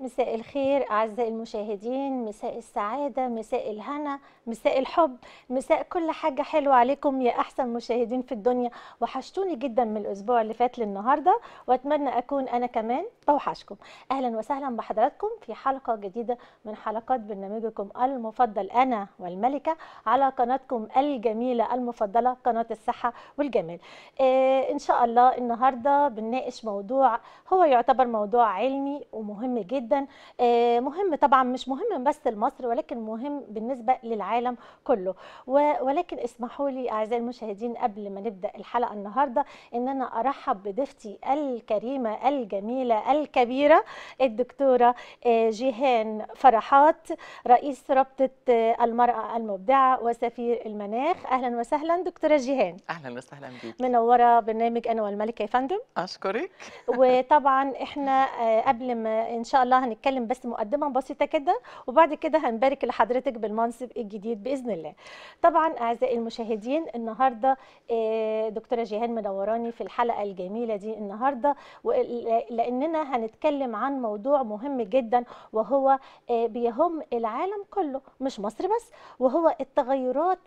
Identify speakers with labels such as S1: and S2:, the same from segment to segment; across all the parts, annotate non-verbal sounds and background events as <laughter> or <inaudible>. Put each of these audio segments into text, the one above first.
S1: مساء
S2: الخير أعزائي المشاهدين مساء السعادة مساء الهنا مساء الحب مساء كل حاجة حلوة عليكم يا أحسن مشاهدين في الدنيا وحشتوني جدا من الأسبوع اللي فات للنهاردة وأتمنى أكون أنا كمان بوحشكم أهلا وسهلا بحضراتكم في حلقة جديدة من حلقات برنامجكم المفضل أنا والملكة على قناتكم الجميلة المفضلة قناة الصحة والجمال إيه إن شاء الله النهاردة بنناقش موضوع هو يعتبر موضوع علمي ومهم جدا جدا آه، مهم طبعا مش مهم بس لمصر ولكن مهم بالنسبه للعالم كله ولكن اسمحوا لي اعزائي المشاهدين قبل ما نبدا الحلقه النهارده ان انا ارحب بضيفتي الكريمه الجميله الكبيره الدكتوره آه، جيهان فرحات رئيس رابطه آه، المراه المبدعه وسفير المناخ اهلا وسهلا دكتوره جيهان
S3: اهلا وسهلا بيك
S2: منوره برنامج انا والملكه يا فندم اشكرك وطبعا احنا قبل ما ان شاء الله هنتكلم بس مقدمه بسيطه كده وبعد كده هنبارك لحضرتك بالمنصب الجديد باذن الله طبعا اعزائي المشاهدين النهارده آه، دكتوره جيهان منوراني في الحلقه الجميله دي النهارده لاننا هنتكلم عن موضوع مهم جدا وهو آه، بيهم العالم كله مش مصر بس وهو التغيرات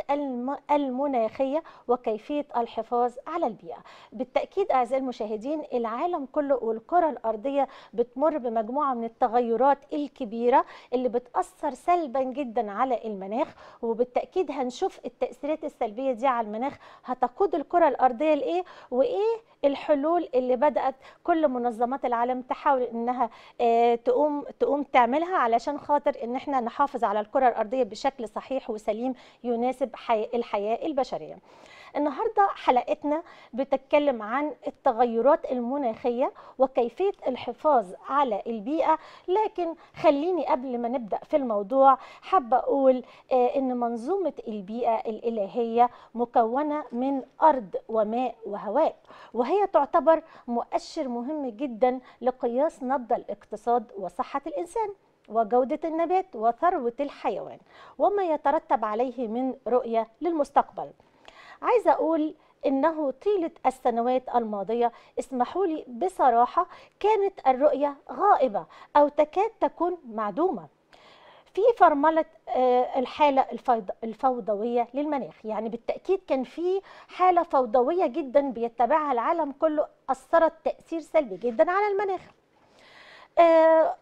S2: المناخيه وكيفيه الحفاظ على البيئه بالتاكيد اعزائي المشاهدين العالم كله والكره الارضيه بتمر بمجموعه من التغيرات الكبيره اللي بتاثر سلبا جدا على المناخ وبالتاكيد هنشوف التاثيرات السلبيه دي على المناخ هتقود الكره الارضيه لايه وايه الحلول اللي بدات كل منظمات العالم تحاول انها آه، تقوم تقوم تعملها علشان خاطر ان احنا نحافظ على الكره الارضيه بشكل صحيح وسليم يناسب الحياه البشريه النهارده حلقتنا بتتكلم عن التغيرات المناخيه وكيفيه الحفاظ على البيئه لكن خليني قبل ما نبدا في الموضوع حابه اقول آه، ان منظومه البيئه الالهيه مكونه من ارض وماء وهواء وهي تعتبر مؤشر مهم جدا لقياس نبض الاقتصاد وصحه الانسان وجودة النبات وثروة الحيوان وما يترتب عليه من رؤية للمستقبل عايزه اقول انه طيله السنوات الماضيه اسمحوا لي بصراحه كانت الرؤيه غائبه او تكاد تكون معدومه في فرمله آه، الحاله الفوضويه للمناخ يعني بالتاكيد كان في حاله فوضويه جدا بيتبعها العالم كله اثرت تاثير سلبي جدا على المناخ آه،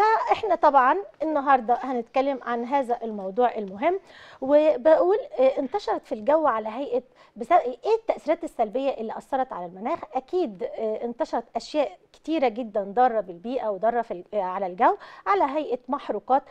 S2: فاحنا طبعا النهارده هنتكلم عن هذا الموضوع المهم وبقول آه، انتشرت في الجو على هيئه بسبب ايه التاثيرات السلبيه اللي اثرت على المناخ اكيد آه، انتشرت اشياء كتيره جدا ضاره بالبيئه وضاره آه، على الجو على هيئه محروقات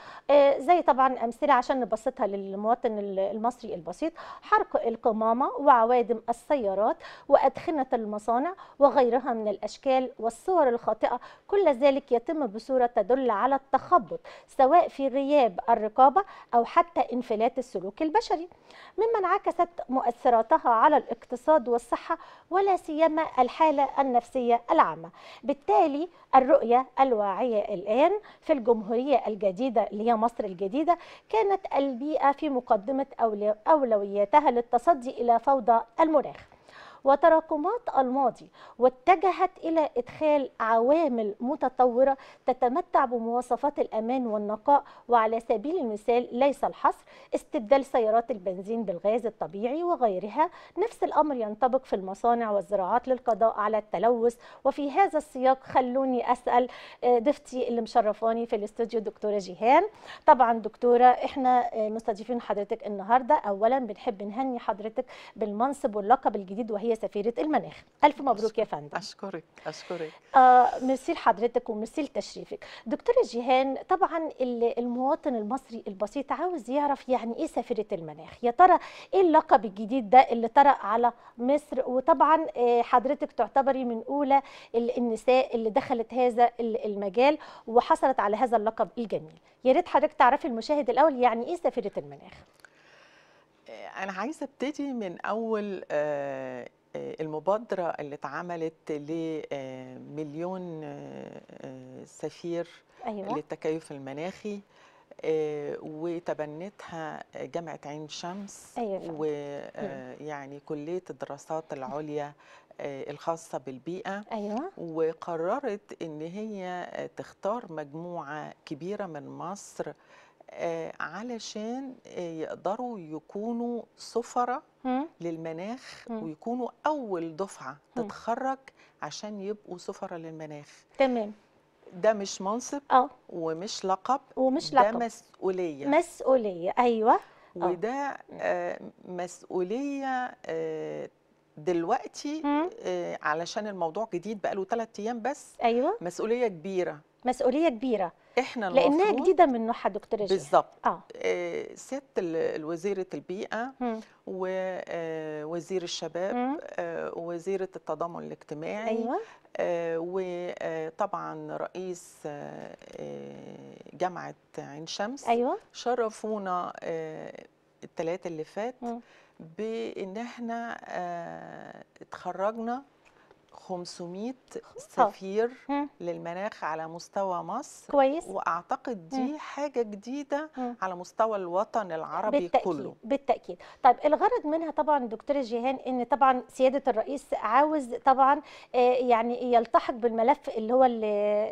S2: زي طبعا امثله عشان نبسطها للمواطن المصري البسيط حرق القمامه وعوادم السيارات وادخنه المصانع وغيرها من الاشكال والصور الخاطئه كل ذلك يتم بصوره تدل على التخبط سواء في غياب الرقابة أو حتى انفلات السلوك البشري مما انعكست مؤثراتها على الاقتصاد والصحة ولا سيما الحالة النفسية العامة بالتالي الرؤية الواعية الآن في الجمهورية الجديدة اللي هي مصر الجديدة كانت البيئة في مقدمة أولوياتها للتصدي إلى فوضى المناخ وتراكمات الماضي واتجهت إلى إدخال عوامل متطورة تتمتع بمواصفات الأمان والنقاء وعلى سبيل المثال ليس الحصر استبدال سيارات البنزين بالغاز الطبيعي وغيرها نفس الأمر ينطبق في المصانع والزراعات للقضاء على التلوث وفي هذا السياق خلوني أسأل آه، ضيفتي اللي مشرفاني في الاستوديو دكتورة جيهان طبعا دكتورة احنا آه، مستضيفين حضرتك النهاردة أولا بنحب نهني حضرتك بالمنصب واللقب الجديد وهي هي سفيره المناخ الف مبروك يا فندم اشكرك اشكرك آه ميرسي لحضرتك وميرسي لتشريفك دكتوره جيهان طبعا المواطن المصري البسيط عاوز يعرف يعني ايه سفيره المناخ يا ترى ايه اللقب الجديد ده اللي طرق على مصر وطبعا آه، حضرتك تعتبري من اولى النساء اللي دخلت هذا المجال وحصلت على هذا اللقب الجميل يا ريت حضرتك تعرفي المشاهد الاول يعني ايه سفيره المناخ
S3: انا عايزه ابتدي من اول آه، آه، المبادرة اللي اتعملت لمليون آه، آه، سفير أيوة. للتكيف المناخي وتبنتها جامعة عين شمس أيوة. ويعني كلية الدراسات العليا الخاصة بالبيئة أيوة. وقررت أن هي تختار مجموعة كبيرة من مصر آه، علشان آه، يقدروا يكونوا سفرة للمناخ ويكونوا أول دفعة تتخرج عشان يبقوا سفرة للمناخ تمام ده مش منصب أو. آه. ومش لقب ومش لقب ده مسؤولية مسؤولية أيوة وده آه مسؤولية آه دلوقتي آه علشان الموضوع جديد بقاله ثلاث أيام بس أيوة مسؤولية كبيرة
S2: مسؤولية كبيرة
S3: احنا لانها جديده
S2: من نوعها دكتوره جيهان بالظبط اه,
S3: سياده آه، آه، وزيره البيئه ووزير الشباب ووزيره التضامن الاجتماعي أيوة. آه، وطبعا رئيس جامعه عين شمس أيوة. شرفونا الثلاثه اللي فات بان احنا اتخرجنا 500 سفير للمناخ على مستوى مصر كويس
S2: واعتقد دي مم. حاجه جديده مم. على مستوى الوطن العربي بالتأكيد. كله بالتاكيد طيب الغرض منها طبعا دكتوره جيهان ان طبعا سياده الرئيس عاوز طبعا آه، يعني يلتحق بالملف اللي هو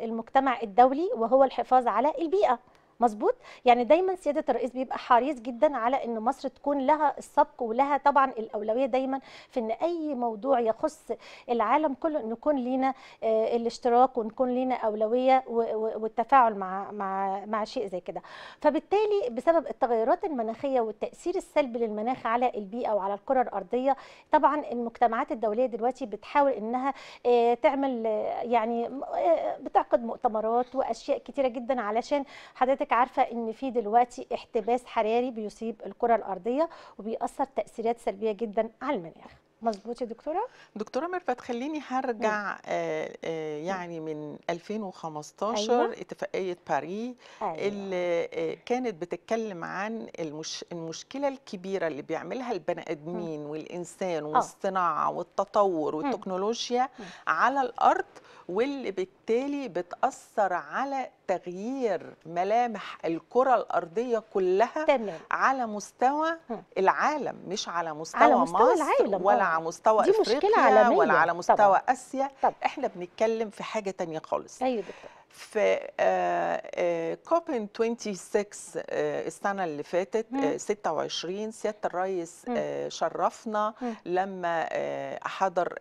S2: المجتمع الدولي وهو الحفاظ على البيئه مظبوط يعني دايما سياده الرئيس بيبقى حريص جدا على ان مصر تكون لها السبق ولها طبعا الاولويه دايما في ان اي موضوع يخص العالم كله ان يكون لينا آه، الاشتراك ونكون لينا اولويه والتفاعل مع مع مع شيء زي كده فبالتالي بسبب التغيرات المناخيه والتاثير السلبي للمناخ على البيئه وعلى الكره الارضيه طبعا المجتمعات الدوليه دلوقتي بتحاول انها آه، تعمل آه، يعني بتعقد مؤتمرات واشياء كتيره جدا علشان حضرتك حضرتك عارفه ان في دلوقتي احتباس حراري بيصيب الكره الارضيه وبيأثر تاثيرات سلبيه جدا على المناخ مظبوط يا دكتوره دكتوره مرفت خليني هرجع
S3: آه آه يعني من 2015 أيوة. اتفاقيه باريس أيوة. اللي آه، كانت بتتكلم عن المش... المشكله الكبيره اللي بيعملها البني ادمين والانسان آه. والصناعه والتطور والتكنولوجيا م. على الارض واللي بالتالي بتاثر على تغيير ملامح الكره الارضيه كلها تمام. على مستوى م. العالم مش على مستوى, على مستوى مصر العالم. ولا آه. على مستوى افريقيا ولا على مستوى طبعا. اسيا طبعا. احنا بنتكلم في حاجه تانية خالص ايوه دكتور في آه، آه، كوبن 26 آه، السنه اللي فاتت 26 سياده الرئيس شرفنا لما حضر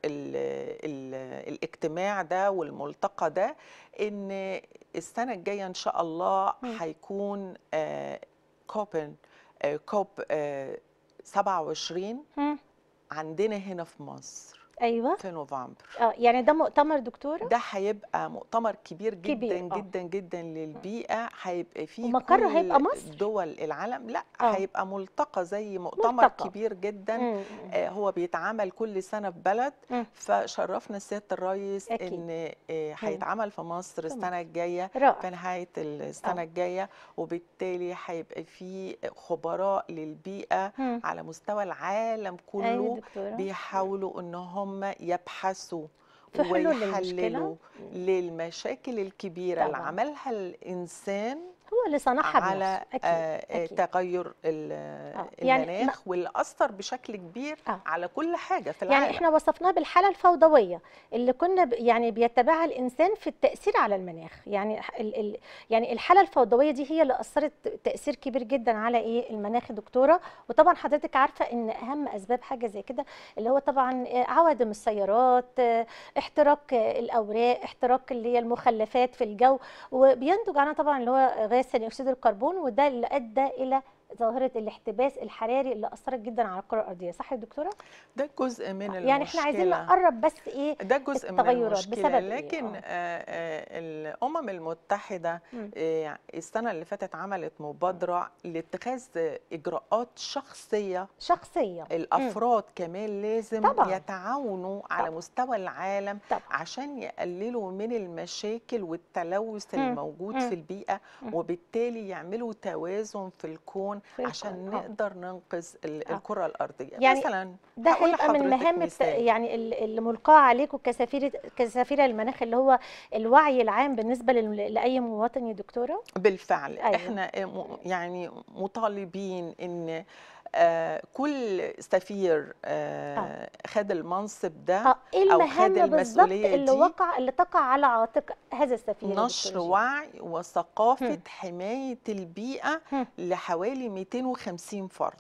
S3: الاجتماع ده والملتقى ده ان السنه الجايه ان شاء الله هيكون كوبن كوب 27 عندنا هنا في مصر ايوه في نوفمبر اه
S2: يعني ده مؤتمر دكتوره ده
S3: هيبقى مؤتمر كبير جدا كبير. جدا, آه. جدا جدا للبيئه هيبقى فيه كل هيبقى مصر دول العالم لا أوه. هيبقى ملتقى زي مؤتمر ملتقى. كبير جدا آه هو بيتعمل كل سنه في بلد مم. فشرفنا سياده الرئيس أكيد. ان آه هيتعمل في مصر مم. السنه الجايه في نهايه آه. السنه أوه. الجايه وبالتالي هيبقى فيه خبراء للبيئه مم. على مستوى العالم كله أيوة بيحاولوا انهم هم يبحثوا
S2: ويحللوا
S3: للمشاكل الكبيره طبعا. اللي عملها الانسان
S2: هو اللي صنعها على آه، أكيد.
S3: آه، أكيد. تغير المناخ آه، يعني واللي اثر بشكل كبير آه. على كل حاجه في يعني العالم يعني احنا
S2: وصفناه بالحاله الفوضويه اللي كنا يعني بيتبعها الانسان في التاثير على المناخ يعني ال ال يعني الحاله الفوضويه دي هي اللي اثرت تاثير كبير جدا على ايه المناخ يا دكتوره وطبعا حضرتك عارفه ان اهم اسباب حاجه زي كده اللي هو طبعا عوادم السيارات احتراق الاوراق احتراق اللي هي المخلفات في الجو وبينتج عنها طبعا اللي هو غاز ثاني اكسيد الكربون وده اللي ادى الى ظاهره الاحتباس الحراري اللي اثرت جدا على الكره الارضيه صح يا دكتوره ده جزء من المشكله يعني احنا عايزين نقرب بس ايه ده
S3: جزء من المشكله بسبب إيه؟ لكن إيه؟ آه الامم المتحده آه يعني السنه اللي فاتت عملت مبادره لاتخاذ اجراءات شخصيه
S2: شخصيه
S3: الافراد مم. كمان لازم طبعا. يتعاونوا طبعا. على مستوى العالم طبعا. عشان يقللوا من المشاكل والتلوث الموجود مم. في البيئه مم. وبالتالي يعملوا توازن في الكون الكربون عشان آه. نقدر ننقذ آه. الكره الارضيه يعني مثلا ده هيبقى من مهام يعني
S2: اللي ملقاه عليكم كسفيره كسفيره المناخ اللي هو الوعي العام بالنسبه لاي مواطن يا دكتوره
S3: بالفعل أيوة. احنا يعني مطالبين ان آه، كل سفير آه، آه. خد المنصب ده إيه او خد المسؤوليه دي اللي وقع
S2: اللي تقع على عاتق هذا السفير نشر
S3: وعي وثقافه هم. حمايه البيئه هم. لحوالي 250 فرد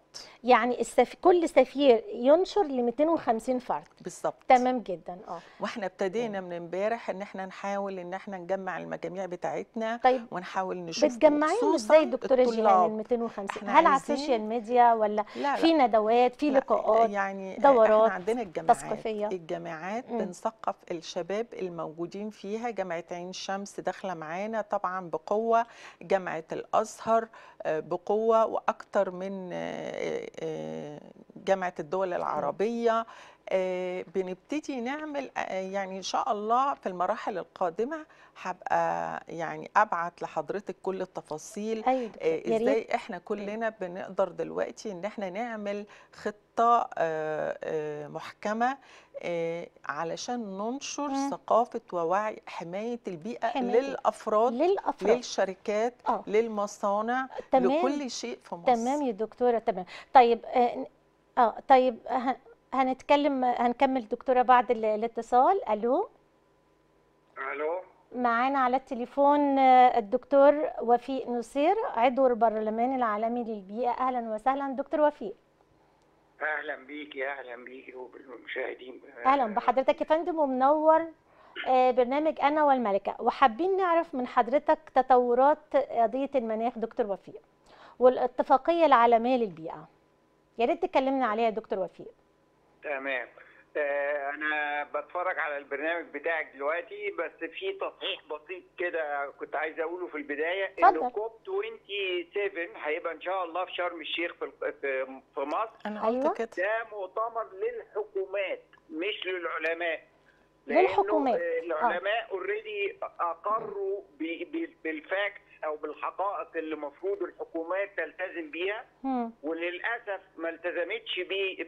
S2: يعني السف... كل سفير ينشر ل 250 فرد بالظبط تمام جدا اه واحنا
S3: ابتدينا من امبارح ان احنا نحاول ان احنا نجمع المجاميع بتاعتنا طيب ونحاول نشوف بتجمعيهم ازاي دكتوره جيهان ال
S2: 250 هل على السوشيال ميديا ولا ولا لا في ندوات في لقاءات يعني دورات احنا عندنا الجامعات تسقفيه الجامعات بنثقف
S3: الشباب الموجودين فيها جامعه عين شمس داخله معانا طبعا بقوه جامعه الازهر آه، بقوه واكتر من آه، آه، جامعه الدول العربيه آه، بنبتدي نعمل آه، يعني ان شاء الله في المراحل القادمه هبقى يعني ابعت لحضرتك كل التفاصيل أيوة آه، ازاي احنا كلنا بنقدر دلوقتي ان احنا نعمل خطه محكمه علشان ننشر مم. ثقافه ووعي حمايه البيئه حماية. للافراد للافراد للشركات
S2: أوه. للمصانع تمام. لكل شيء في مصر تمام يا دكتوره تمام طيب اه طيب هنتكلم هنكمل دكتوره بعد الاتصال الو الو معانا على التليفون الدكتور وفيق نصير عضو البرلمان العالمي للبيئه اهلا وسهلا دكتور وفيق
S1: اهلا بيكي اهلا بيكي وبالمشاهدين اهلا
S2: بحضرتك يا فندم ومنور آه، برنامج انا والملكه وحابين نعرف من حضرتك تطورات قضيه المناخ دكتور وفيق والاتفاقيه العالميه للبيئه يا ريت تكلمنا عليها دكتور وفيق
S1: تمام آه انا بتفرج على البرنامج بتاعك دلوقتي بس في تصحيح بسيط كده كنت عايز اقوله في البدايه ان كوب 27 هيبقى ان شاء الله في شرم الشيخ في في مصر
S3: انا قلت أيوة. كده
S1: ده مؤتمر للحكومات مش للعلماء للحكومات آه، آه. العلماء اوريدي اقروا بالفاكت او بالحقائق اللي المفروض الحكومات تلتزم بيها وللاسف ما التزمتش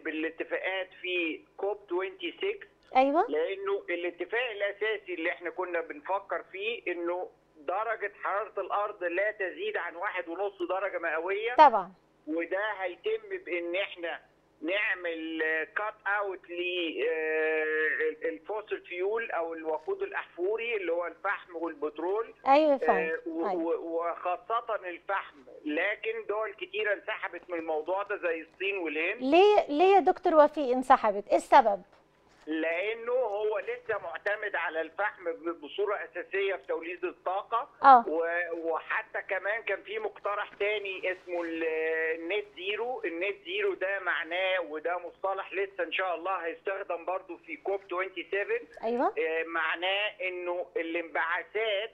S1: بالاتفاقات في كوب 26 ايوه لانه الاتفاق الاساسي اللي احنا كنا بنفكر فيه انه درجه حراره الارض لا تزيد عن واحد ونص درجه مئويه طبعا وده هيتم بان احنا نعمل كات اوت للفوسل فيول او الوقود الاحفوري اللي هو الفحم والبترول ايوه آه، فعلا أيوة. وخاصه الفحم لكن دول كتيره انسحبت من الموضوع ده زي الصين والهند ليه
S2: ليه يا دكتور وفي انسحبت ايه السبب؟
S1: لانه هو لسه معتمد على الفحم بصوره اساسيه في توليد الطاقه آه. وحتى كمان كان في مقترح تاني اسمه النت زيرو النت زيرو ده معناه وده مصطلح لسه ان شاء الله هيستخدم برضو في كوب 27 ايوه آه، معناه انه الانبعاثات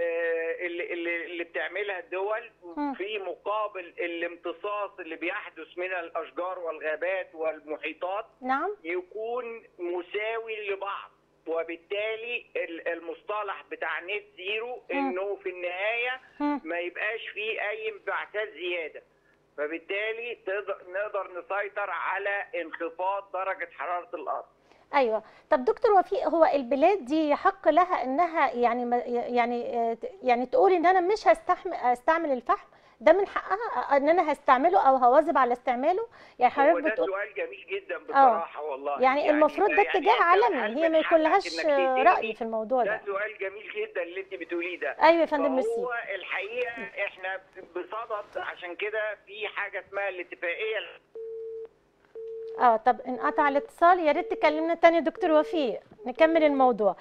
S1: آه، اللي اللي اللي بتعملها الدول في مقابل الامتصاص اللي بيحدث من الاشجار والغابات والمحيطات نعم. يكون مساوي لبعض وبالتالي المصطلح بتاع نت زيرو انه في النهايه ما يبقاش فيه اي انبعاثات زياده فبالتالي نقدر نسيطر على انخفاض درجه حراره الارض
S2: ايوه طب دكتور وفيق هو البلاد دي حق لها انها يعني يعني يعني تقول ان انا مش هستحمل استعمل الفحم ده من حقها ان انا هستعمله او هواظب على استعماله يعني حضرتك بتقول
S1: ده سؤال جميل جدا آه. بصراحه أوه. والله يعني, يعني المفروض ده يعني اتجاه يعني عالمي هي ما
S2: يكون لهاش راي في الموضوع ده ده
S1: سؤال جميل جدا اللي انت بتقوليه ده ايوه يا فندم ميرسي هو الحقيقه احنا بصدد عشان كده في حاجه اسمها الاتفاقيه
S2: اه طب انقطع الاتصال يا ريت تكلمنا تاني دكتور وفيق نكمل الموضوع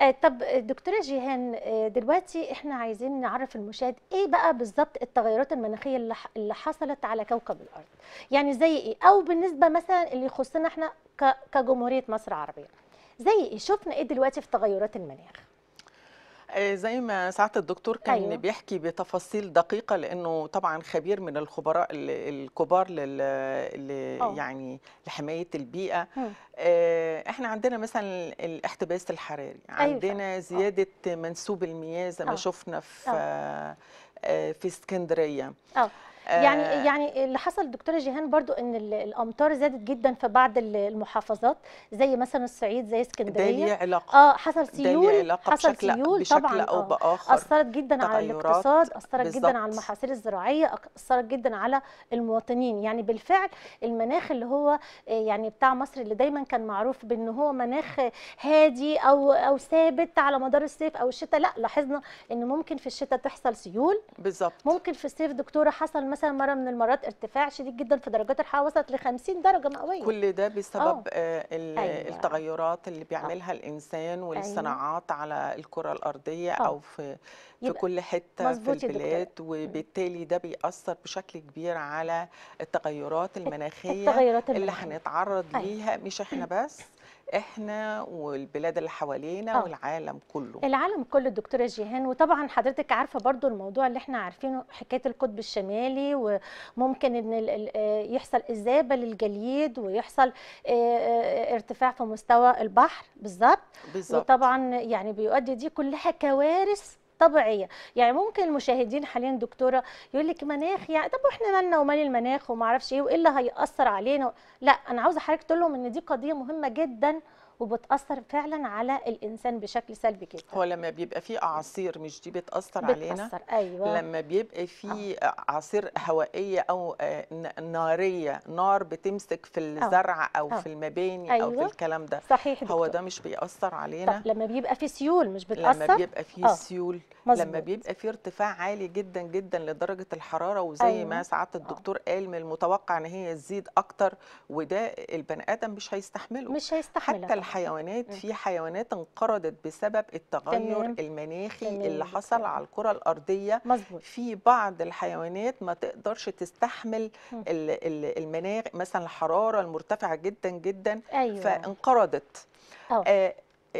S2: آه طب دكتوره جيهان آه، دلوقتي احنا عايزين نعرف المشاهد ايه بقى بالظبط التغيرات المناخيه اللي, اللي حصلت على كوكب الارض يعني زي ايه او بالنسبه مثلا اللي يخصنا احنا كجمهوريه مصر العربيه زي ايه شفنا ايه دلوقتي في تغيرات المناخ
S3: آه، زي ما سعاده الدكتور كان أيوه. بيحكي بتفاصيل دقيقه لانه طبعا خبير من الخبراء الكبار لل آه. يعني لحمايه البيئه م. آه، احنا عندنا مثلا الاحتباس الحراري أيوة. عندنا أيوة. زياده أوه. منسوب المياه زي ما شفنا في أوه. في اسكندريه
S2: أوه. يعني آه يعني اللي حصل دكتوره جيهان برضو ان الامطار زادت جدا في بعض المحافظات زي مثلا الصعيد زي اسكندريه ده ليه علاقه اه حصل سيول علاقة حصل بشكل سيول بشكل طبعا أو آه، بآخر اثرت جدا على الاقتصاد اثرت بالزبط. جدا على المحاصيل الزراعيه اثرت جدا على المواطنين يعني بالفعل المناخ اللي هو آه، يعني بتاع مصر اللي دايما كان معروف بان هو مناخ هادي او او ثابت على مدار الصيف او الشتاء لا لاحظنا ان ممكن في الشتاء تحصل سيول بالظبط ممكن في الصيف دكتوره حصل مثلا مره من المرات ارتفاع شديد جدا في درجات الحراره وصلت ل 50 درجه مئويه
S3: كل ده بسبب آه. آه، أيوة. التغيرات اللي بيعملها أوه. الانسان أيوة. والصناعات أيوة. على الكره الارضيه أوه. او في في كل حته في البلاد وبالتالي ده بيأثر بشكل كبير على التغيرات المناخيه التغيرات المناخية. اللي هنتعرض أيوة. ليها مش احنا بس احنا والبلاد اللي حوالينا أوه. والعالم كله
S2: العالم كله دكتوره جيهان وطبعا حضرتك عارفه برضو الموضوع اللي احنا عارفينه حكايه القطب الشمالي وممكن ان آه، يحصل اذابه للجليد ويحصل آه، آه، ارتفاع في مستوى البحر بالظبط وطبعا يعني بيؤدي دي كلها كوارث طبيعيه يعني ممكن المشاهدين حاليا دكتوره يقول لك مناخ يعني طب واحنا مالنا ومال المناخ وما اعرفش ايه وايه اللي هياثر علينا لا انا عاوزه حضرتك تقول لهم ان دي قضيه مهمه جدا وبتاثر فعلا على الانسان بشكل سلبي جدا
S3: هو لما بيبقى في اعاصير مش دي بتاثر, بتأثر علينا بتاثر ايوه لما بيبقى في آه. اعاصير هوائيه او آه، ناريه نار بتمسك في آه. الزرع او, أو, في المباني أيوة. او في الكلام ده صحيح هو ده مش بيأثر علينا طب
S2: لما بيبقى في سيول مش بتاثر لما بيبقى في أوه. سيول
S3: مزبوط. لما بيبقى في ارتفاع عالي جدا جدا لدرجه الحراره وزي أيوة. ما سعاده الدكتور قال من المتوقع ان هي تزيد اكتر وده البني ادم مش هيستحمله مش هيستحمله حتى الحيوانات إمم. في حيوانات انقرضت بسبب التغير تمام. المناخي تمام. اللي حصل تمام. على الكره الارضيه مزبوط. في بعض الحيوانات ما تقدرش تستحمل إمم. المناخ مثلا الحراره المرتفعه جدا جدا أيوة. فانقرضت آه, آه،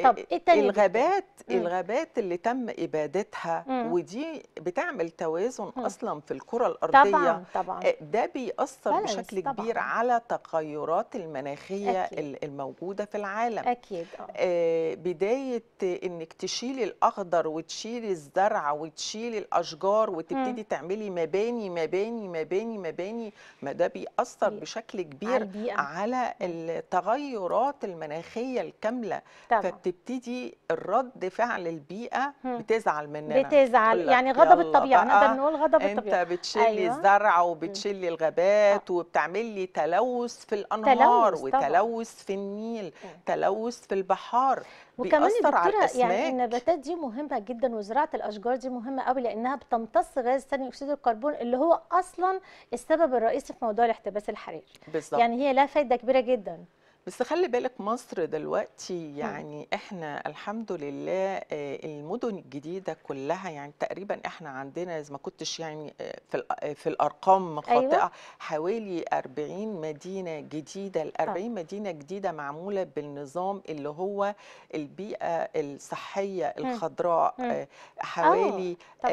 S3: طب إيه إيه الغابات الغابات اللي تم ابادتها مم. ودي بتعمل توازن مم. اصلا في الكره الارضيه طبعا طبعا آه، ده بيأثر بشكل طبعًا. كبير على تغيرات المناخيه أكيد. الموجوده في العالم اكيد آه. آه بدايه انك تشيلي الاخضر وتشيلي الزرع وتشيلي الاشجار وتبتدي مم. تعملي مباني مباني مباني مباني ما ده بيأثر بشكل كبير على, على التغيرات المناخيه الكامله طبعا. بتبتدي الرد فعل البيئه بتزعل مننا بتزعل يعني غضب الطبيعه نقدر نقول غضب الطبيعه انت بتشلي أيوة. الزرع وبتشلي الغابات آه. وبتعملي تلوث في الانهار تلوث وتلوث طبعا. في النيل تلوث في البحار وكمان دكتوره يعني
S2: النباتات دي مهمه جدا وزراعه الاشجار دي مهمه قوي لانها بتمتص غاز ثاني اكسيد الكربون اللي هو اصلا السبب الرئيسي في موضوع الاحتباس الحراري بالظبط يعني هي لها فايده كبيره جدا
S3: بس خلي بالك مصر دلوقتي يعني م. احنا الحمد لله آه، المدن الجديده كلها يعني تقريبا احنا عندنا اذا ما كنتش يعني آه، في آه، في الارقام أيوة. خاطئه أيوة. حوالي 40 مدينه جديده ال 40 مدينه جديده معموله بالنظام اللي هو البيئه الصحيه الخضراء م. حوالي 30%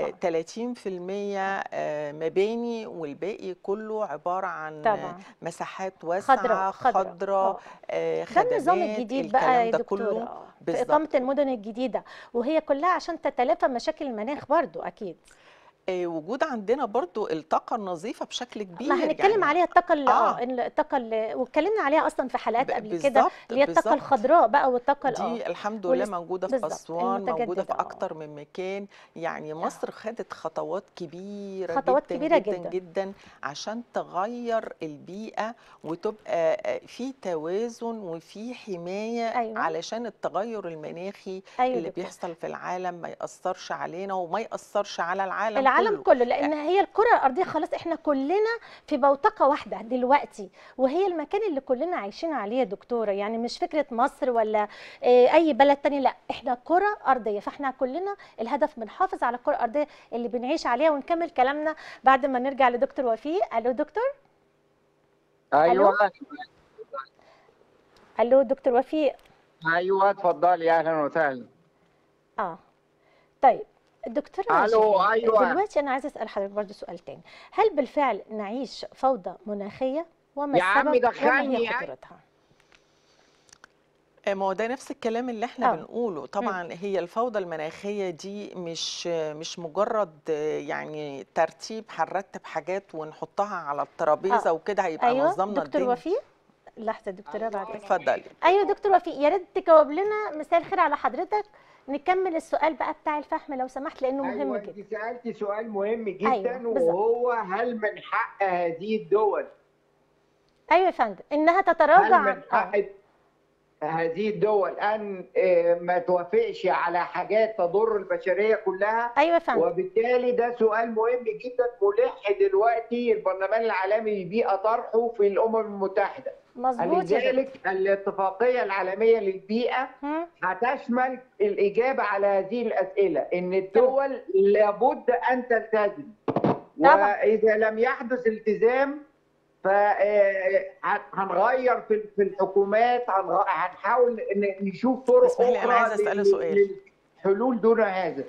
S3: مباني والباقي كله عباره عن طبعا. مساحات
S2: واسعه خضراء. خضراء. خد آه، النظام الجديد بقى يا دكتوره في اقامه المدن الجديده وهي كلها عشان تتلافى مشاكل المناخ برضو اكيد آه، وجود عندنا برضو الطاقه النظيفه بشكل كبير ما هنتكلم يعني. عليها الطاقه اه, آه، الطاقه اللي واتكلمنا عليها اصلا في حلقات قبل كده اللي هي الطاقه الخضراء بقى والطاقه دي آه، الحمد لله موجوده في اسوان موجوده
S3: في اكتر من مكان يعني مصر آه. خدت خطوات كبيره خطوات جدا كبيرة جدا, جدا جدا عشان تغير البيئه وتبقى في توازن وفي حمايه أيوة. علشان التغير المناخي أيوة اللي بيحصل في العالم ما ياثرش علينا وما ياثرش على العالم العالم كله
S2: لان يعني هي الكره الارضيه خلاص احنا كلنا في بوتقه واحده دلوقتي وهي المكان اللي كلنا عايشين عليه يا دكتوره يعني مش فكره مصر ولا آه، اي بلد تاني لا احنا كره ارضيه فاحنا كلنا الهدف بنحافظ على الكره الارضيه اللي بنعيش عليها ونكمل كلامنا بعد ما نرجع لدكتور وفي الو دكتور ايوه الو, دكتور وفيق
S1: ايوه اتفضلي اهلا وسهلا
S2: اه طيب دكتور الو ايوه دلوقتي انا عايزه اسال حضرتك برضه سؤال تاني هل بالفعل نعيش فوضى مناخيه وما يا عمي دخلني خطورتها آه، ما هو ده نفس الكلام اللي احنا أوه. بنقوله
S3: طبعا هي الفوضى المناخيه دي مش مش مجرد آه، يعني ترتيب هنرتب حاجات ونحطها على الترابيزه آه. وكده هيبقى أيوة. نظمنا دكتور الدنيا وفي
S2: لحظه دكتوره بعد اتفضلي ايوه دكتور وفي يا ريت تجاوب لنا مساء الخير على حضرتك نكمل السؤال بقى بتاع الفحم لو سمحت لانه مهم أيوة جدا
S1: انت سالتي سؤال مهم جدا أيوة وهو هل من حق هذه الدول ايوه يا فندم انها تتراجع هل من حق آه. هذه الدول ان آه، ما توافقش على حاجات تضر البشريه كلها ايوه فندم وبالتالي ده سؤال مهم جدا ملح دلوقتي البرلمان العالمي بيبقى طرحه في الامم المتحده مظبوط لذلك الاتفاقيه العالميه للبيئه هتشمل الاجابه على هذه الاسئله ان الدول لابد ان تلتزم واذا لم يحدث التزام فهنغير آه، في الحكومات هنحاول نشوف طرق اخرى انا عايز اساله سؤال حلول دون هذا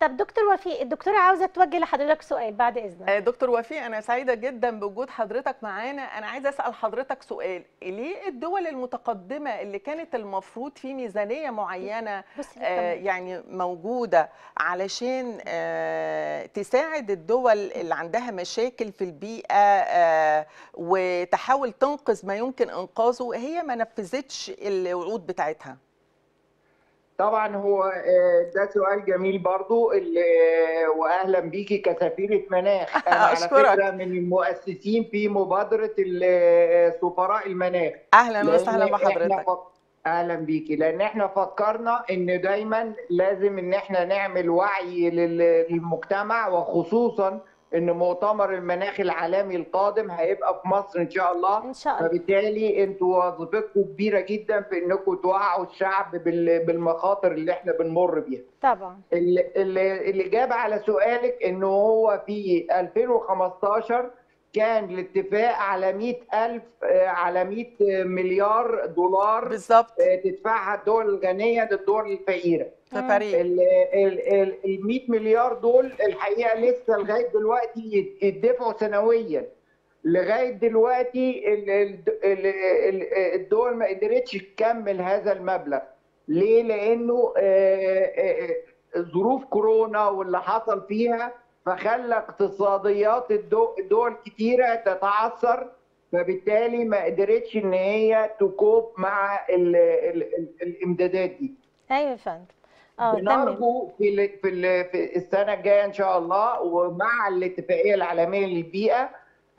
S2: طب دكتور وفي الدكتوره عاوزه توجه لحضرتك سؤال بعد اذنك
S3: آه، دكتور وفي انا سعيده جدا بوجود حضرتك معانا انا عايزه اسال حضرتك سؤال ليه الدول المتقدمه اللي كانت المفروض في ميزانيه معينه آه يعني موجوده علشان آه تساعد الدول اللي عندها مشاكل في البيئه آه وتحاول تنقذ ما يمكن انقاذه هي ما نفذتش الوعود بتاعتها
S1: طبعا هو آه، ده سؤال جميل برضو اللي آه، واهلا بيكي كسفيره مناخ انا أشكرك. على فكره من المؤسسين في مبادره آه، سفراء المناخ اهلا وسهلا بحضرتك اهلا بيكي لان احنا فكرنا ان دايما لازم ان احنا نعمل وعي للمجتمع وخصوصا ان مؤتمر المناخ العالمي القادم هيبقى في مصر ان شاء الله ان شاء الله فبالتالي انتوا وظيفتكم كبيره جدا في انكم توعوا الشعب بالمخاطر اللي احنا بنمر بيها طبعا اللي, اللي جاب على سؤالك انه هو في 2015 كان الاتفاق على 100000 آه، على 100 مليار دولار بالظبط آه، تدفعها الدول الغنيه للدول الفقيره ففريق ال ال 100 مليار دول الحقيقه لسه لغايه دلوقتي يدفعوا سنويا لغايه دلوقتي الدول ما قدرتش تكمل هذا المبلغ ليه لانه آه، ظروف كورونا واللي حصل فيها فخلى اقتصاديات الدول كتيرة تتعثر فبالتالي ما قدرتش ان هي تكوب مع الـ الـ الـ الامدادات دي ايوه يا فندم اه نرجو في الـ في, الـ في السنه الجايه ان شاء الله ومع الاتفاقيه العالميه للبيئه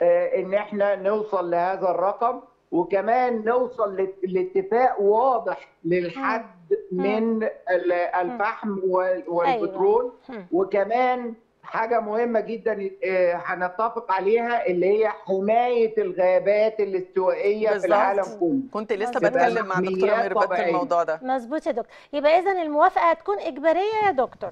S1: آه، ان احنا نوصل لهذا الرقم وكمان نوصل لاتفاق واضح للحد من الفحم أيوة. والبترول وكمان حاجه مهمه جدا آه، هنتفق عليها اللي هي حمايه الغابات الاستوائيه في العالم كله كنت لسه بتكلم مع دكتوره ميرفت في الموضوع ده مظبوط يا دكتور يبقى اذا
S2: الموافقه هتكون اجباريه يا دكتور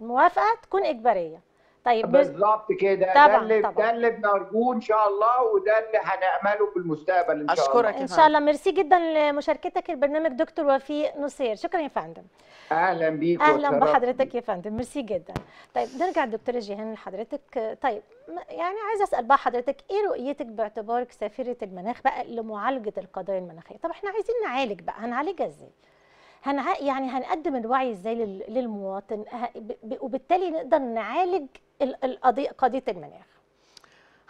S2: الموافقه تكون اجباريه طيب بالظبط كده طبعا ده اللي ده
S1: اللي بنرجوه ان شاء الله وده اللي هنعمله في المستقبل ان شاء الله اشكرك ان شاء الله
S2: ميرسي جدا لمشاركتك البرنامج دكتور وفي نصير شكرا يا فندم
S1: اهلا بيك اهلا بحضرتك
S2: يا فندم ميرسي جدا طيب نرجع للدكتوره جيهان لحضرتك طيب يعني عايزه اسال بقى حضرتك ايه رؤيتك باعتبارك سفيره المناخ بقى لمعالجه القضايا المناخيه طب احنا عايزين نعالج بقى هنعالجها ازاي هنع... يعني هنقدم الوعي ازاي لل... للمواطن وبالتالي نقدر نعالج قضيه المناخ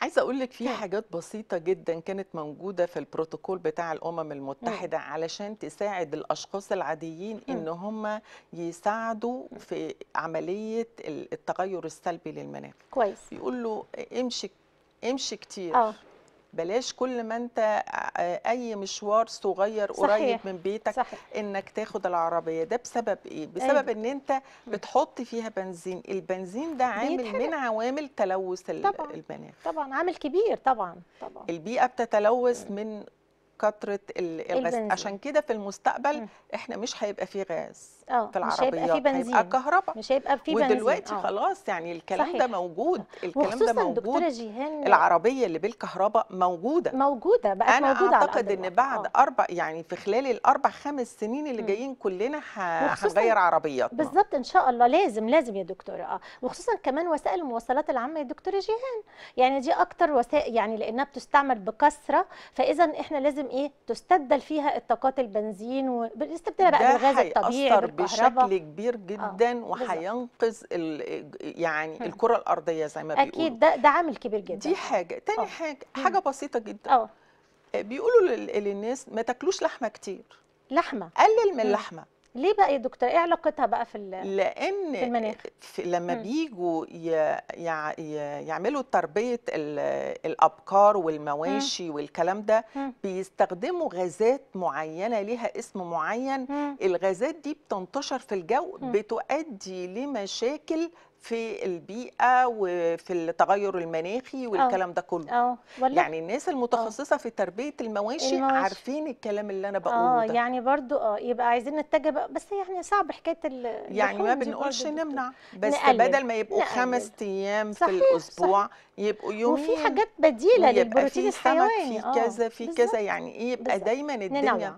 S3: عايزه اقول لك في حاجات بسيطه جدا كانت موجوده في البروتوكول بتاع الامم المتحده م. علشان تساعد الاشخاص العاديين م. ان هم يساعدوا في عمليه التغير السلبي للمناخ كويس بيقول له امشي امشي كتير أوه. بلاش كل ما انت آه، آه، اي مشوار صغير صحيح. قريب من بيتك صحيح. انك تاخد العربيه ده بسبب ايه بسبب أيوة. ان انت بتحط فيها بنزين البنزين ده عامل بيتحرق. من عوامل تلوث طبعًا. المناخ
S2: طبعا عامل كبير طبعا طبعا
S3: البيئه بتتلوث من كثره الغاز البنزين. عشان كده في المستقبل م. احنا مش هيبقى آه، في غاز في العربيات مش هيبقى بنزين هيبقى كهرباء مش هيبقى في بنزين ودلوقتي أوه. خلاص يعني الكلام صحيح. ده موجود الكلام ده موجود
S2: جيهان
S3: العربيه اللي بالكهرباء موجوده موجوده بقت أنا موجوده انا اعتقد ان بعد أوه. اربع يعني في خلال الاربع خمس سنين اللي م. جايين كلنا هنغير عربياتنا
S2: بالظبط ان شاء الله لازم لازم يا دكتوره اه وخصوصا كمان وسائل المواصلات العامه يا دكتوره جيهان يعني دي اكتر وسائل يعني لانها بتستعمل بكثره فاذا احنا لازم ايه تستبدل فيها الطاقات البنزين بنستبدلها بقى بالغاز الطبيعي بالكهرباء بشكل
S3: كبير جدا آه وهينقذ يعني م. الكره الارضيه زي ما بيقولوا اكيد ده ده عامل كبير جدا دي حاجه تاني أوه. حاجه حاجه بسيطه جدا اه بيقولوا للناس ما تاكلوش لحمه كتير لحمه قلل من اللحمه
S2: ليه بقى يا دكتور ايه علاقتها بقى في لان في المناخ
S3: في لما م. بيجوا يعملوا تربيه الابقار والمواشي م. والكلام ده م. بيستخدموا غازات معينه ليها اسم معين م. الغازات دي بتنتشر في الجو م. بتؤدي لمشاكل في البيئه وفي التغير المناخي آه. والكلام ده كله اه يعني الناس المتخصصه أوه. في تربيه المواشي, المواشي عارفين الكلام اللي انا بقوله اه يعني
S2: برضو اه يبقى عايزين نتجه بقى بس يعني صعب حكايه يعني ما بنقولش نمنع بس نقلل. بدل ما يبقوا خمس
S3: ايام في الاسبوع صحيح. يبقوا يومين وفي حاجات بديله للبروتين الحيواني في آه، كذا في كذا يعني ايه يبقى دايما الدنيا ننوع.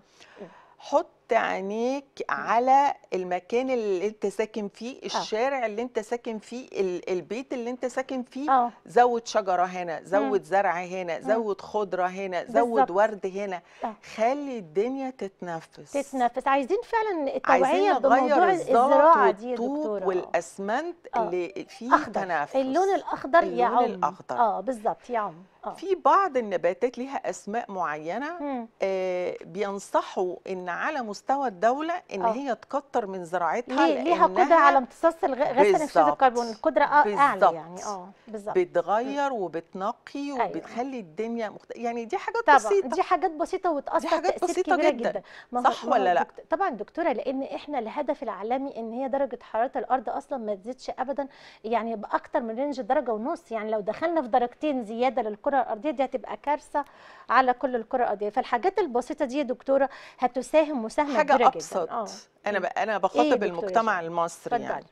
S3: حط حط عينيك على المكان اللي انت ساكن فيه آه. الشارع اللي انت ساكن فيه البيت اللي انت ساكن فيه أوه. زود شجره هنا زود زرع هنا زود خضره هنا زود بالزبط. ورد هنا آه. خلي الدنيا تتنفس
S2: تتنفس عايزين فعلا التوعيه بموضوع
S3: الزراعه دي يا دكتوره آه. والاسمنت أوه. اللي فيه أخضر. تنفس اللون الاخضر يا يعم اه
S2: بالظبط يعم
S3: عم في بعض النباتات ليها اسماء معينه آه بينصحوا ان على مستوى مستوى الدوله ان أوه. هي تكتر من زراعتها ليه ليها قدره على
S2: امتصاص غاز ثاني الكربون القدره آه، اعلى يعني اه بالظبط بتغير وبتنقي أيوة. وبتخلي أيوة. الدنيا مخت... يعني دي حاجات طبعا. بسيطه دي حاجات بسيطه وتاثر حاجات بسيطه كبيرة جدا, جدا. ما صح ما ولا لا دكتور... طبعا دكتوره لان احنا الهدف العالمي ان هي درجه حراره الارض اصلا ما تزيدش ابدا يعني باكتر من رينج درجه ونص يعني لو دخلنا في درجتين زياده للكره الارضيه دي هتبقى كارثه على كل الكره الارضيه فالحاجات البسيطه دي يا دكتوره هتساهم مساهمه سهله حاجه ابسط جداً. آه.
S3: انا إيه؟ انا إيه بخاطب إيه المجتمع المصري يعني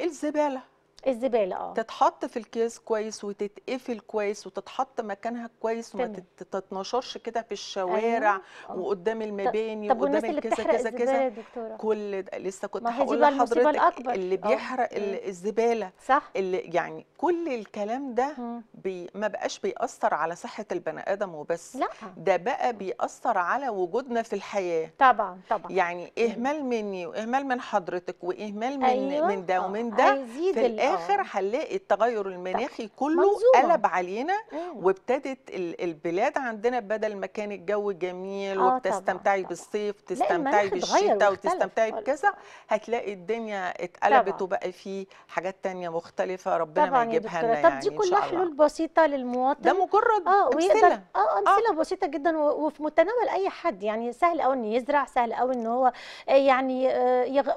S2: الزباله الزباله اه تتحط في الكيس
S3: كويس وتتقفل كويس وتتحط مكانها كويس وما تتنشرش كده في أيوة. الشوارع أيوة. وقدام المباني طب وقدام كذا كذا كذا كل ده لسه كنت هقول لحضرتك اللي آه. بيحرق أوه. الزباله صح اللي يعني كل الكلام ده بي ما بقاش بيأثر على صحه البني ادم وبس لا. ده بقى بيأثر على وجودنا في الحياه
S2: طبعا طبعا يعني اهمال
S3: مني واهمال من حضرتك واهمال من أيوة. من ده ومن ده في الاخر الاخر آه. هنلاقي التغير المناخي طيب، كله منظومة. قلب علينا وابتدت البلاد عندنا بدل ما كان الجو جميل آه وبتستمتعي طبعا. بالصيف تستمتعي بالشتاء وتستمتعي بكذا هتلاقي الدنيا اتقلبت وبقى في حاجات تانية مختلفه ربنا ما يجيبها لنا يعني طب دي يعني كلها حلول
S2: بسيطه للمواطن ده مجرد اه امثله اه, آه. امثله آه. بسيطه جدا وفي متناول اي حد يعني سهل قوي انه يزرع سهل قوي ان هو آه، يعني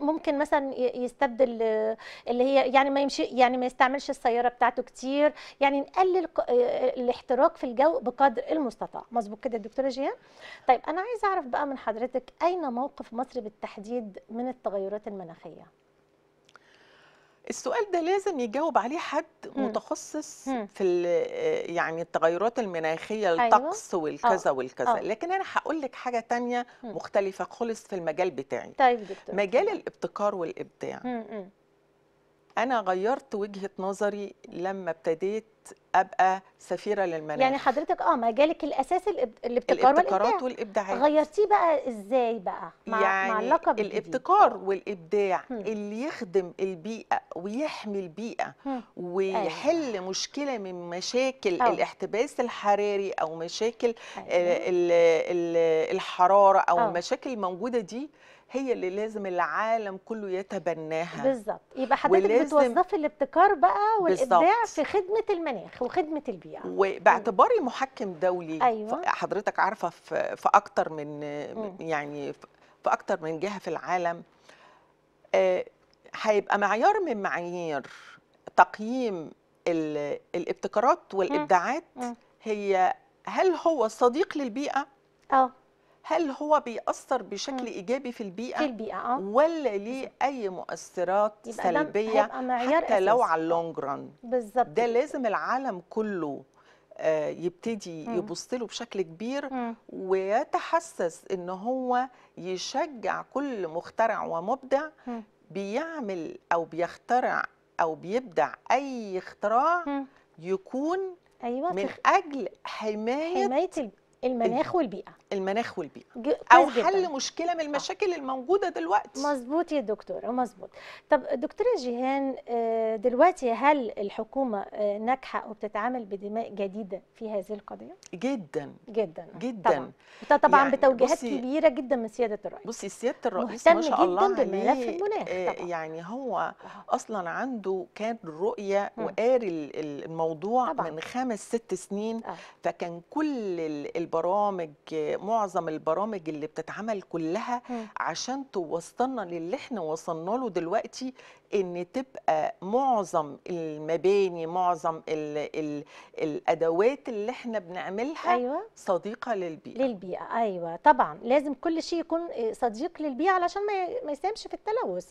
S2: ممكن مثلا يستبدل اللي هي يعني ما يمشي يعني ما يستعملش السياره بتاعته كتير يعني نقلل آه، آه، الاحتراق في الجو بقدر المستطاع مظبوط كده دكتوره جيهان طيب انا عايزه اعرف بقى من حضرتك اين موقف مصر بالتحديد من التغيرات المناخيه
S3: السؤال ده لازم يجاوب عليه حد متخصص م. في آه، يعني التغيرات المناخيه أيوه. الطقس أيوة. والكذا أوه. والكذا أوه. لكن انا هقول لك حاجه تانية مختلفه خالص في المجال بتاعي طيب دكتور. مجال الابتكار والابداع م. انا غيرت وجهه نظري لما ابتديت ابقى سفيره للمناخ يعني
S2: حضرتك اه مجالك الاساسي الابتكار, الابتكارات والابداعات غيرتيه بقى ازاي بقى مع يعني مع
S3: الابتكار والابداع هم. اللي يخدم البيئه ويحمي البيئه هم. أيوة. ويحل أيوة. مشكله من مشاكل أوه. الاحتباس الحراري او مشاكل أيوة. الحراره او أوه. المشاكل الموجوده دي هي اللي لازم العالم كله يتبناها
S2: بالظبط يبقى حضرتك بتوظفي الابتكار بقى والابداع بالزبط. في خدمه المناخ وخدمه البيئه
S3: وباعتباري محكم دولي أيوة. حضرتك عارفه في اكتر من م. يعني في اكتر من جهه في العالم آه، هيبقى معيار من معايير تقييم الابتكارات والابداعات م. م. هي هل هو صديق للبيئه اه هل هو بيأثر بشكل إيجابي في البيئة؟ في البيئة آه. ولا ليه أي مؤثرات سلبية حتى لو على اللونج ران بالظبط ده لازم العالم كله آه، يبتدي يبص له بشكل كبير ويتحسس ان هو يشجع كل مخترع ومبدع بيعمل او بيخترع او بيبدع اي اختراع يكون أيوة من اجل حمايه حمايه المناخ والبيئه
S2: المناخ والبيئه او حل جداً. مشكله من المشاكل آه. الموجوده دلوقتي مظبوط يا دكتوره مظبوط طب دكتوره جيهان آه، دلوقتي هل الحكومه آه، ناجحه وبتتعامل بدماء جديده في هذه القضيه
S3: جدا
S2: جدا جدا طبعا طبعا, يعني بتوجيهات كبيره جدا من سياده الرئيس بصي سياده الرئيس ما شاء الله جدا بملف
S3: المناخ آه، طبعا. يعني هو اصلا عنده كان رؤيه وقاري الموضوع طبعاً. من خمس ست سنين آه. فكان كل البرامج معظم البرامج اللي بتتعمل كلها عشان توصلنا للي احنا وصلنا له دلوقتي ان تبقى معظم المباني معظم
S2: الـ الـ الادوات اللي احنا بنعملها أيوة. صديقه للبيئه للبيئه ايوه طبعا لازم كل شيء يكون صديق للبيئه علشان ما يساهمش في التلوث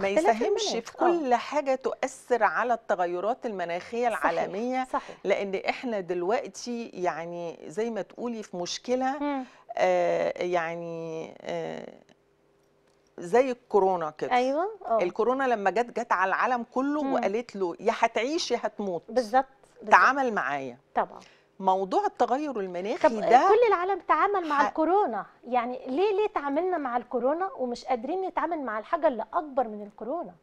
S2: ما يساهمش في آه. كل أوه.
S3: حاجه تؤثر على التغيرات المناخيه العالميه صحيح. صحيح. لان احنا دلوقتي يعني زي ما تقولي في مشكله آه يعني آه زي الكورونا كده ايوه آه. الكورونا لما جت جت على العالم كله مم. وقالت له يا هتعيش يا هتموت بالظبط تعامل معايا طبعا موضوع التغير المناخي طب ده كل
S2: العالم تعامل مع ح... الكورونا يعني ليه ليه تعاملنا مع الكورونا ومش قادرين نتعامل مع الحاجه اللي اكبر من الكورونا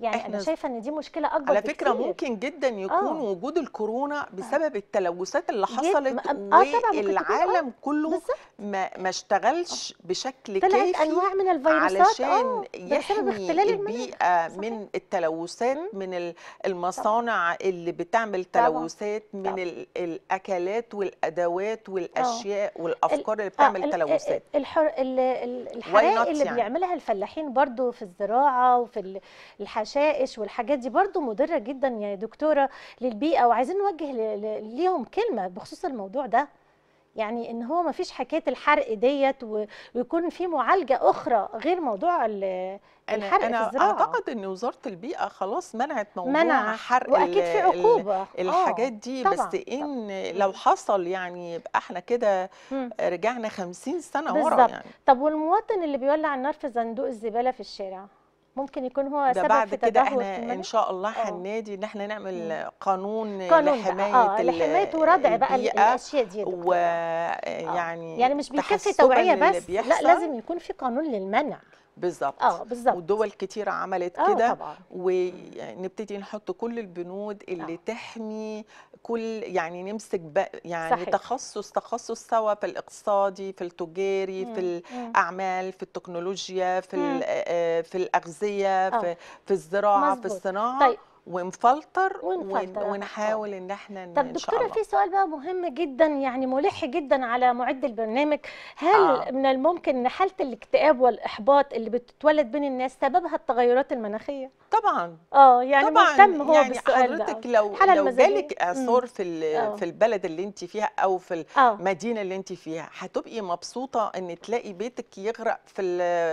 S2: يعني انا شايفه ان دي مشكله اكبر على فكره بكتير.
S3: ممكن جدا يكون أوه. وجود الكورونا آه. بسبب التلوثات اللي حصلت آه، آه، والعالم كله بالزبط. ما ما اشتغلش آه. بشكل كافي كافي انواع من الفيروسات علشان آه، يحمي البيئه صحيح. من التلوثات من المصانع طبعا. اللي بتعمل تلوثات من طبعا. الاكلات والادوات آه. والاشياء أوه. والافكار اللي بتعمل آه. تلوثات
S2: الحر... الحرائق اللي يعني. بيعملها الفلاحين برضو في الزراعه وفي الحشائش والحاجات دي برضو مضره جدا يا دكتوره للبيئه وعايزين نوجه ليهم كلمه بخصوص الموضوع ده يعني ان هو ما فيش حكايه الحرق ديت ويكون في معالجه اخرى غير موضوع الحرق أنا في الزراعه انا
S3: اعتقد ان وزاره البيئه خلاص منعت موضوع منع. حرق واكيد في عقوبه آه، الحاجات دي طبعا. بس ان طبعا. لو حصل يعني يبقى احنا كده رجعنا 50 سنه ورا يعني
S2: طب والمواطن اللي بيولع النار في صندوق الزباله في الشارع ممكن يكون هو سبب بعد في كده احنا
S3: ان شاء الله آه. هننادي ان احنا نعمل قانون, قانون لحمايه آه لحمايه وردع بقى الاشياء دي ويعني آه. يعني مش بيكفي توعيه بس لا لازم
S2: يكون في قانون للمنع
S3: بالظبط اه بالظبط ودول كتيره عملت آه، كده ونبتدي نحط كل البنود اللي أوه. تحمي كل يعني نمسك يعني صحيح. تخصص تخصص سوا في الاقتصادي في التجاري مم. في الاعمال في التكنولوجيا في آه، آه، في الاغذيه في, في الزراعه مزبوط. في الصناعه طيب. ونفلتر, ونفلتر
S2: ونحاول ان احنا طب دكتوره في سؤال بقى مهم جدا يعني ملح جدا على معد البرنامج هل آه. من الممكن ان حاله الاكتئاب والاحباط اللي بتتولد بين الناس سببها التغيرات المناخيه طبعا اه يعني طبعا مهتم هو يعني بالسؤال حضرتك لو لو جالك اعصار
S3: في آه. في البلد اللي انت فيها او في آه. المدينه اللي انت فيها هتبقي مبسوطه ان تلاقي بيتك يغرق في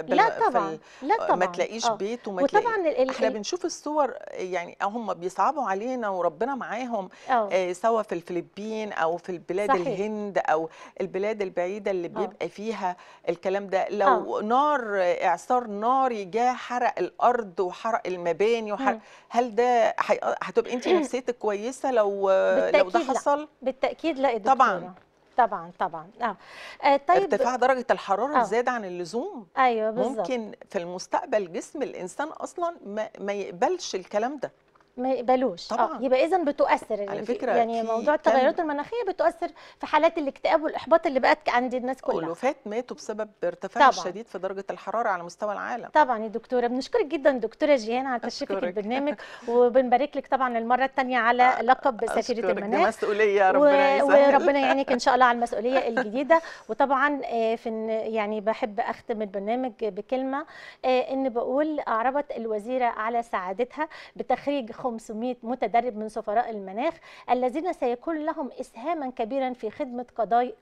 S3: لا طبعا في لا طبعا ما تلاقيش أوه. بيت وما وطبعا احنا بنشوف الصور يعني هم بيصعبوا علينا وربنا معاهم آه سواء في الفلبين او في البلاد صحيح. الهند او البلاد البعيده اللي بيبقى أوه. فيها الكلام ده لو أوه. نار اعصار ناري جه حرق الارض وحرق المباني وحرق هل ده هتبقى انت <clears throat> نفسيتك كويسه لو لو ده حصل
S2: لا. بالتاكيد لا طبعا طبعا طبعا اه, آه طيب ارتفاع درجه
S3: الحراره آه. زاد عن اللزوم
S2: ايوه بالظبط ممكن
S3: في المستقبل
S2: جسم الانسان اصلا ما, ما يقبلش الكلام ده ما يقبلوش آه، طبعا آه يبقى اذا بتؤثر على يعني فكره يعني موضوع التغيرات المناخيه بتؤثر في حالات الاكتئاب والاحباط اللي بقت عند الناس كلها
S3: والوفاه ماتوا بسبب ارتفاع الشديد في درجه الحراره على مستوى العالم
S2: طبعا يا دكتوره بنشكرك جدا دكتوره جيهان على تشريفك البرنامج وبنبارك لك طبعا المره الثانيه على لقب سفيره المناخ
S3: مسؤوليه ربنا و... وربنا
S2: يعينك ان شاء الله على المسؤوليه <laughs> الجديده وطبعا آه، في يعني بحب اختم البرنامج بكلمه آه، ان بقول اعربت الوزيره على سعادتها بتخريج 500 متدرب من سفراء المناخ الذين سيكون لهم إسهاما كبيرا في خدمة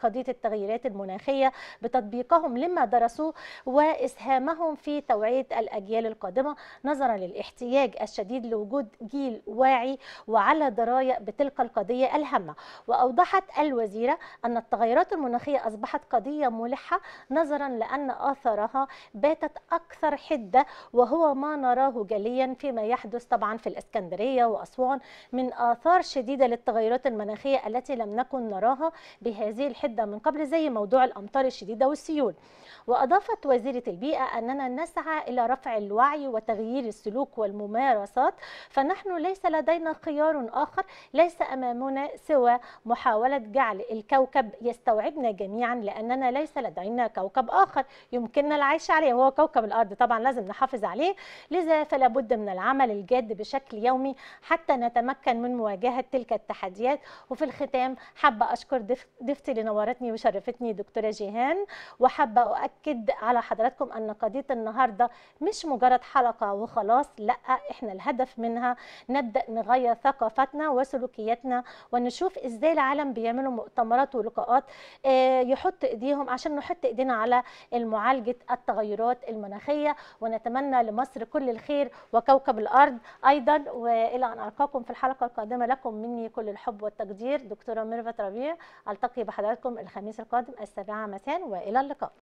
S2: قضية التغيرات المناخية بتطبيقهم لما درسوه وإسهامهم في توعية الأجيال القادمة نظرا للاحتياج الشديد لوجود جيل واعي وعلى دراية بتلك القضية الهامة وأوضحت الوزيرة أن التغيرات المناخية أصبحت قضية ملحة نظرا لأن آثارها باتت أكثر حدة وهو ما نراه جليا فيما يحدث طبعا في الإسكندرية الإسكندرية وأسوان من آثار شديدة للتغيرات المناخية التي لم نكن نراها بهذه الحدة من قبل زي موضوع الأمطار الشديدة والسيول وأضافت وزيرة البيئة أننا نسعى إلى رفع الوعي وتغيير السلوك والممارسات فنحن ليس لدينا خيار آخر ليس أمامنا سوى محاولة جعل الكوكب يستوعبنا جميعا لأننا ليس لدينا كوكب آخر يمكننا العيش عليه وهو كوكب الأرض طبعا لازم نحافظ عليه لذا فلا بد من العمل الجاد بشكل يومي اليومي حتى نتمكن من مواجهه تلك التحديات وفي الختام حابه اشكر ضيفتي اللي نورتني وشرفتني دكتوره جيهان وحابه اؤكد على حضراتكم ان قضيه النهارده مش مجرد حلقه وخلاص لا احنا الهدف منها نبدا نغير ثقافتنا وسلوكياتنا ونشوف ازاي العالم بيعملوا مؤتمرات ولقاءات آه، يحط ايديهم عشان نحط ايدينا على المعالجة التغيرات المناخيه ونتمنى لمصر كل الخير وكوكب الارض ايضا و والى ان القاكم في الحلقه القادمه لكم مني كل الحب والتقدير دكتوره ميرفت ربيع التقي بحضراتكم الخميس القادم السابعه مساء والى اللقاء